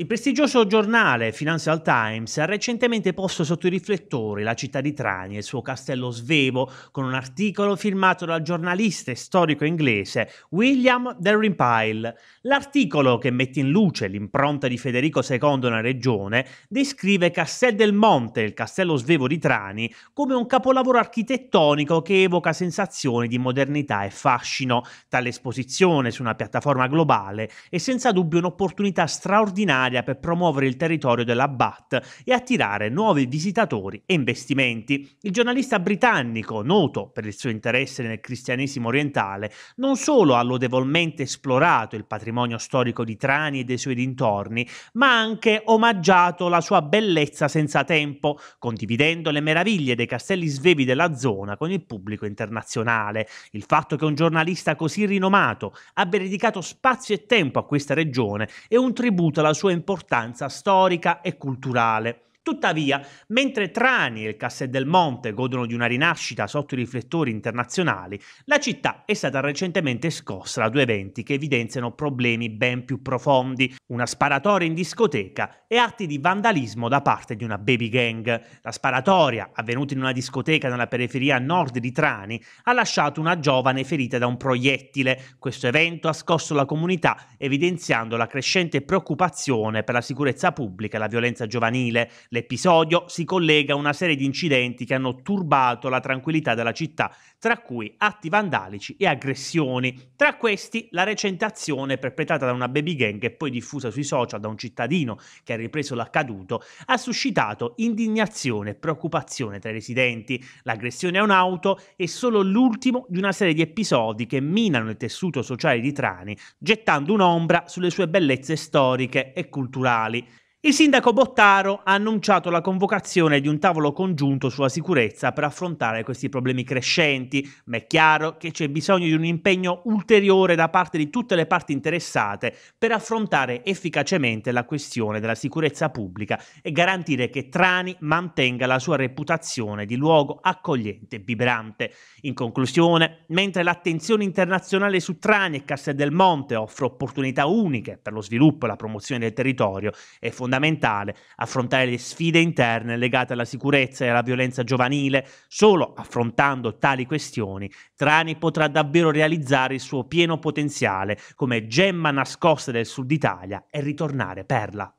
Il prestigioso giornale Financial Times ha recentemente posto sotto i riflettori la città di Trani e il suo castello svevo con un articolo firmato dal giornalista e storico inglese William Derrimpile. L'articolo, che mette in luce l'impronta di Federico II nella regione, descrive Castel del Monte, il castello svevo di Trani, come un capolavoro architettonico che evoca sensazioni di modernità e fascino. Tale esposizione su una piattaforma globale è senza dubbio un'opportunità straordinaria Italia per promuovere il territorio della BAT e attirare nuovi visitatori e investimenti. Il giornalista britannico, noto per il suo interesse nel cristianesimo orientale, non solo ha lodevolmente esplorato il patrimonio storico di Trani e dei suoi dintorni, ma ha anche omaggiato la sua bellezza senza tempo, condividendo le meraviglie dei castelli svevi della zona con il pubblico internazionale. Il fatto che un giornalista così rinomato abbia dedicato spazio e tempo a questa regione è un tributo alla sua importanza storica e culturale. Tuttavia, mentre Trani e il Castel del Monte godono di una rinascita sotto i riflettori internazionali, la città è stata recentemente scossa da due eventi che evidenziano problemi ben più profondi, una sparatoria in discoteca e atti di vandalismo da parte di una baby gang. La sparatoria, avvenuta in una discoteca nella periferia nord di Trani, ha lasciato una giovane ferita da un proiettile. Questo evento ha scosso la comunità, evidenziando la crescente preoccupazione per la sicurezza pubblica e la violenza giovanile. Le L'episodio si collega a una serie di incidenti che hanno turbato la tranquillità della città, tra cui atti vandalici e aggressioni. Tra questi la recente azione perpetrata da una baby gang e poi diffusa sui social da un cittadino che ha ripreso l'accaduto ha suscitato indignazione e preoccupazione tra i residenti. L'aggressione a un'auto è solo l'ultimo di una serie di episodi che minano il tessuto sociale di Trani, gettando un'ombra sulle sue bellezze storiche e culturali. Il sindaco Bottaro ha annunciato la convocazione di un tavolo congiunto sulla sicurezza per affrontare questi problemi crescenti, ma è chiaro che c'è bisogno di un impegno ulteriore da parte di tutte le parti interessate per affrontare efficacemente la questione della sicurezza pubblica e garantire che Trani mantenga la sua reputazione di luogo accogliente e vibrante. In conclusione, mentre l'attenzione internazionale su Trani e Castel del Monte offre opportunità uniche per lo sviluppo e la promozione del territorio, è fondamentale fondamentale affrontare le sfide interne legate alla sicurezza e alla violenza giovanile. Solo affrontando tali questioni, Trani potrà davvero realizzare il suo pieno potenziale come gemma nascosta del sud Italia e ritornare perla.